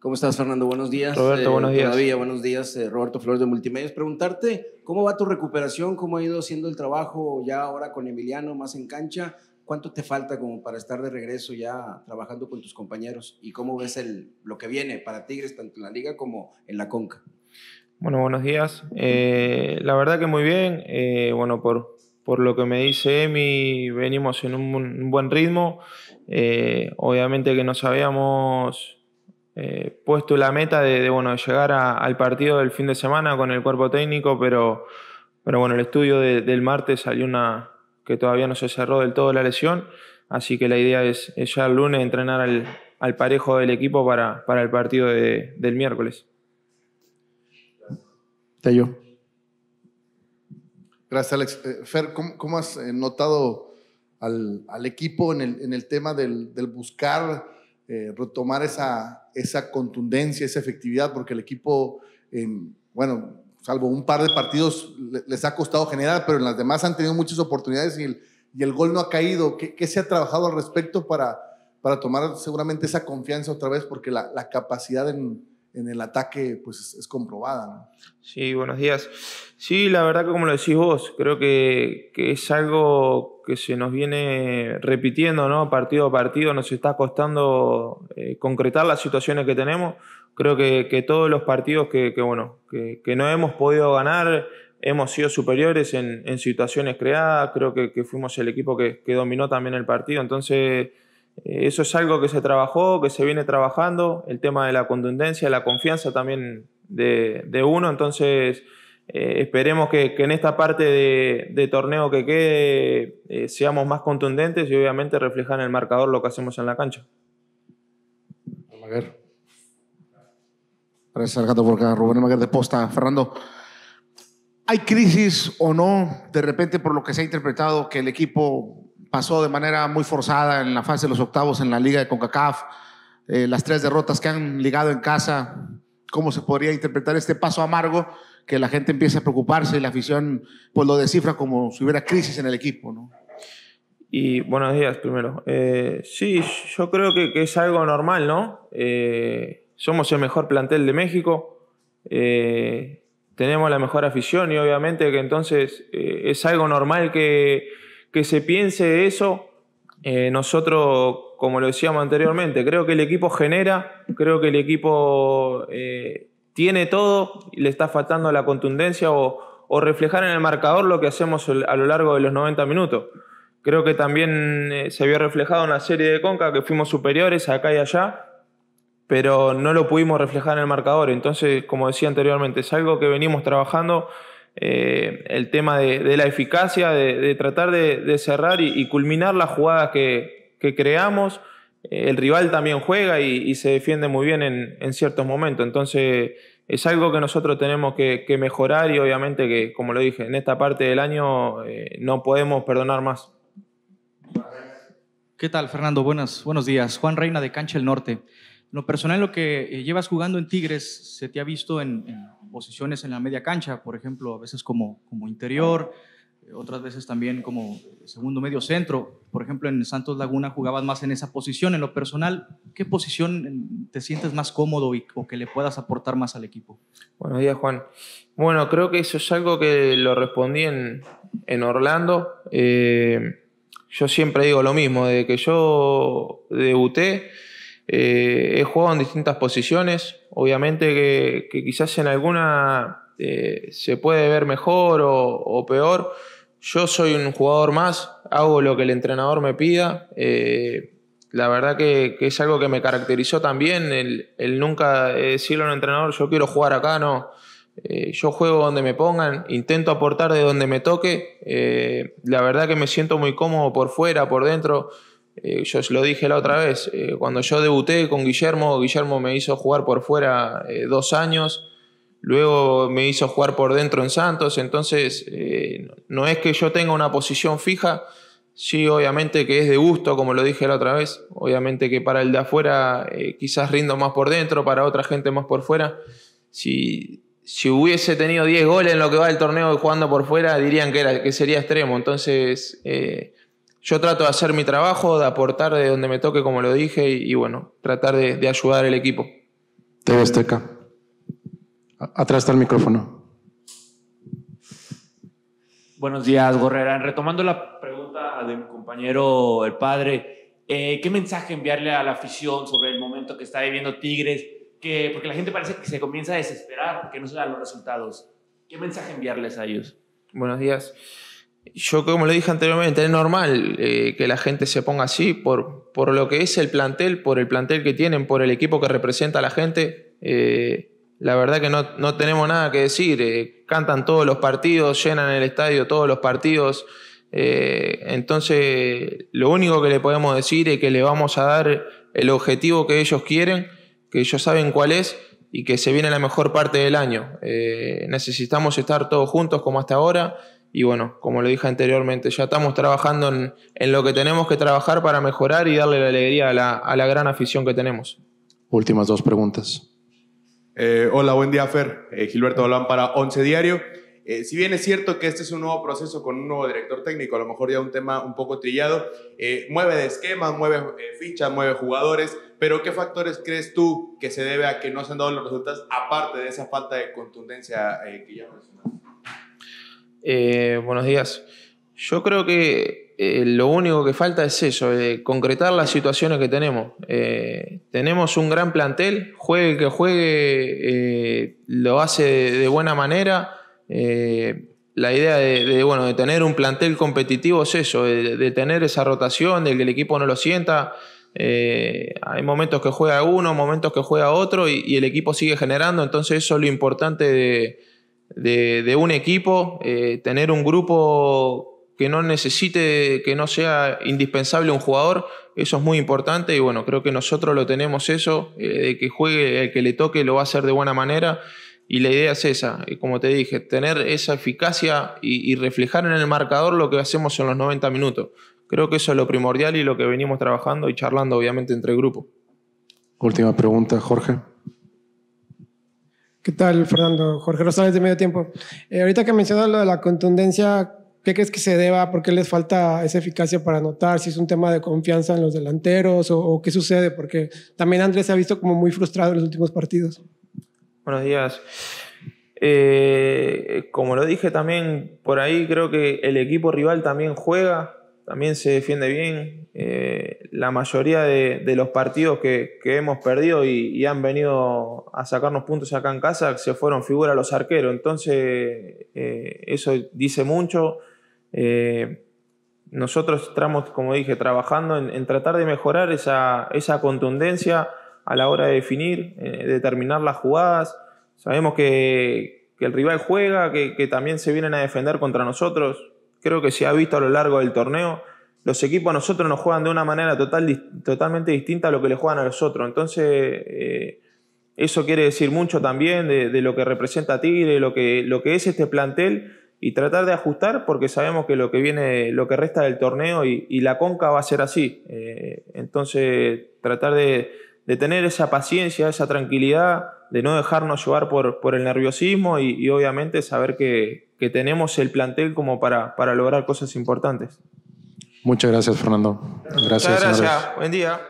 ¿Cómo estás, Fernando? Buenos días. Roberto, eh, buenos días. buenos días, eh, Roberto Flores de Multimedios. Preguntarte, ¿cómo va tu recuperación? ¿Cómo ha ido siendo el trabajo ya ahora con Emiliano, más en cancha? ¿Cuánto te falta como para estar de regreso ya trabajando con tus compañeros? ¿Y cómo ves el, lo que viene para Tigres, tanto en la liga como en la Conca? Bueno, buenos días. Eh, la verdad que muy bien. bueno, por, por lo que me dice Emi, venimos en un, un buen ritmo. obviamente que no sabíamos eh, puesto la meta de, bueno, llegar al partido del fin de semana con el cuerpo técnico, pero, pero bueno, el estudio del martes salió una que todavía no se cerró del todo la lesión, así que la idea es, ya el lunes entrenar al, parejo del equipo para, el partido del miércoles. Tello. Gracias, Alex. Eh, Fer, ¿cómo, has eh, notado al, equipo en el, tema del, del buscar eh, retomar esa, esa contundencia, esa efectividad, porque el equipo, eh, bueno, salvo un par de partidos les ha costado generar, pero en las demás han tenido muchas oportunidades y el, y el gol no ha caído. ¿Qué, se ha trabajado al respecto para, para tomar seguramente esa confianza otra vez? Porque la, capacidad en, en el ataque pues es, comprobada. Sí, buenos días. Sí, la verdad que como lo decís vos, creo que, que es algo que se nos viene repitiendo, ¿no? Partido a partido nos está costando eh, concretar las situaciones que tenemos. Creo que, todos los partidos que, bueno, que, no hemos podido ganar hemos sido superiores en, situaciones creadas. Creo que, fuimos el equipo que, dominó también el partido. Entonces, eh, eso es algo que se trabajó, que se viene trabajando. El tema de la contundencia, la confianza también de, de uno. Entonces, eh, esperemos que, en esta parte de, torneo que quede eh, seamos más contundentes y obviamente reflejar en el marcador lo que hacemos en la cancha. Gato, Rubén Almaguer de Posta. Fernando, ¿hay crisis o no de repente por lo que se ha interpretado que el equipo pasó de manera muy forzada en la fase de los octavos en la liga de CONCACAF? Eh, las tres derrotas que han ligado en casa, ¿cómo se podría interpretar este paso amargo que la gente empiece a preocuparse y la afición por pues, lo cifras como si hubiera crisis en el equipo, ¿no? Y buenos días primero. Eh, sí, yo creo que, es algo normal, ¿no? Eh, somos el mejor plantel de México, eh, tenemos la mejor afición y obviamente que entonces es algo normal que, que se piense eso. nosotros, como lo decíamos anteriormente, creo que el equipo genera, creo que el equipo tiene todo y le está faltando la contundencia o, reflejar en el marcador lo que hacemos a lo largo de los 90 minutos. Creo que también eh, se había reflejado en la serie de Conca, que fuimos superiores acá y allá, pero no lo pudimos reflejar en el marcador. Entonces, como decía anteriormente, es algo que venimos trabajando, eh, el tema de, la eficacia, de, tratar de, cerrar y, culminar las jugadas que creamos el rival también juega y, se defiende muy bien en, ciertos momentos. Entonces es algo que nosotros tenemos que, mejorar y obviamente que, como lo dije, en esta parte del año eh, no podemos perdonar más. ¿Qué tal, Fernando? Buenas, buenos días. Juan Reina de Cancha el Norte. Lo personal, lo que eh, llevas jugando en Tigres, se te ha visto en, en posiciones en la media cancha, por ejemplo, a veces como, como interior otras veces también como segundo medio centro. Por ejemplo, en Santos Laguna jugabas más en esa posición. En lo personal, ¿qué posición te sientes más cómodo y, o que le puedas aportar más al equipo? Buenos días, Juan. Bueno, creo que eso es algo que lo respondí en, Orlando. Eh, yo siempre digo lo mismo, desde que yo debuté, eh, he jugado en distintas posiciones. Obviamente que, quizás en alguna eh, se puede ver mejor o peor yo soy un jugador más, hago lo que el entrenador me pida. Eh, la verdad que, es algo que me caracterizó también, el, nunca eh, decirle a un entrenador, yo quiero jugar acá, no. Eh, yo juego donde me pongan, intento aportar de donde me toque. la verdad que me siento muy cómodo por fuera, por dentro. yo os lo dije la otra vez, cuando yo debuté con Guillermo, Guillermo me hizo jugar por fuera dos años luego me hizo jugar por dentro en Santos, entonces eh, no es que yo tenga una posición fija, sí obviamente que es de gusto, como lo dije la otra vez, obviamente que para el de afuera eh, quizás rindo más por dentro, para otra gente más por fuera, si, si hubiese tenido 10 goles en lo que va el torneo jugando por fuera, dirían que, era, que sería extremo, entonces... Eh, yo trato de hacer mi trabajo, de aportar de donde me toque, como lo dije, y, bueno, tratar de, ayudar al equipo. Te ves, acá. Atrás está el micrófono. Buenos días, Gorrera. Retomando la pregunta de mi compañero, el padre, eh, ¿qué mensaje enviarle a la afición sobre el momento que está viviendo Tigres? Que, porque la gente parece que se comienza a desesperar porque no se dan los resultados. ¿Qué mensaje enviarles a ellos? Buenos días. Yo, como lo dije anteriormente, es normal eh, que la gente se ponga así por, por lo que es el plantel, por el plantel que tienen, por el equipo que representa a la gente. Eh, la verdad que no, tenemos nada que decir. Eh, cantan todos los partidos, llenan el estadio todos los partidos. Eh, entonces, lo único que le podemos decir es que le vamos a dar el objetivo que ellos quieren, que ellos saben cuál es y que se viene la mejor parte del año. Eh, necesitamos estar todos juntos como hasta ahora y bueno, como lo dije anteriormente, ya estamos trabajando en, lo que tenemos que trabajar para mejorar y darle la alegría a la gran afición que tenemos. Últimas dos preguntas. Eh, hola, buen día, Fer. Eh, Gilberto Balán para Once Diario. Eh, si bien es cierto que este es un nuevo proceso con un nuevo director técnico, a lo mejor ya un tema un poco trillado, mueve de esquema, mueve fichas, mueve jugadores, pero ¿qué factores crees tú que se debe a que no se han dado los resultados, aparte de esa falta de contundencia que ya mencionaste? buenos días. Yo creo que eh, lo único que falta es eso, eh, concretar las situaciones que tenemos. Eh, tenemos un gran plantel, juegue que juegue, lo hace de, buena manera. la idea de, tener un plantel competitivo es eso, de, tener esa rotación, de que el equipo no lo sienta. hay momentos que juega uno, momentos que juega otro y, y el equipo sigue generando, entonces eso es lo importante de, un equipo, tener un grupo que no necesite, que no sea indispensable un jugador, eso es muy importante y bueno, creo que nosotros lo tenemos eso, eh, de que juegue, el que le toque lo va a hacer de buena manera y la idea es esa, eh, como te dije, tener esa eficacia y, reflejar en el marcador lo que hacemos en los 90 minutos. Creo que eso es lo primordial y lo que venimos trabajando y charlando obviamente entre el grupo. Última pregunta, Jorge. ¿Qué tal, Fernando? Jorge Rosales de Medio Tiempo. Eh, ahorita que mencionas lo de la contundencia, ¿Qué crees que se deba? ¿Por qué les falta esa eficacia para anotar? ¿Si es un tema de confianza en los delanteros o, qué sucede? Porque también Andrés se ha visto como muy frustrado en los últimos partidos. Buenos días. Eh, como lo dije también por ahí, creo que el equipo rival también juega, también se defiende bien. Eh, la mayoría de, los partidos que, hemos perdido y, han venido a sacarnos puntos acá en casa se fueron figura los arqueros. Entonces, eh, eso dice mucho. Eh, nosotros estamos, como dije, trabajando en, tratar de mejorar esa, contundencia a la hora de definir, eh, de terminar las jugadas. Sabemos que, el rival juega, que, también se vienen a defender contra nosotros. Creo que se ha visto a lo largo del torneo. Los equipos a nosotros nos juegan de una manera totalmente distinta a lo que le juegan a los otros. Entonces, eh, eso quiere decir mucho también de, lo que representa Tigre, lo que, lo que es este plantel y tratar de ajustar porque sabemos que lo que viene, lo que resta del torneo y, la conca va a ser así. Eh, entonces, tratar de, tener esa paciencia, esa tranquilidad, de no dejarnos llevar por, el nerviosismo y, obviamente saber que, tenemos el plantel como para, lograr cosas importantes. Muchas gracias, Fernando. Gracias. Muchas gracias. Buen día.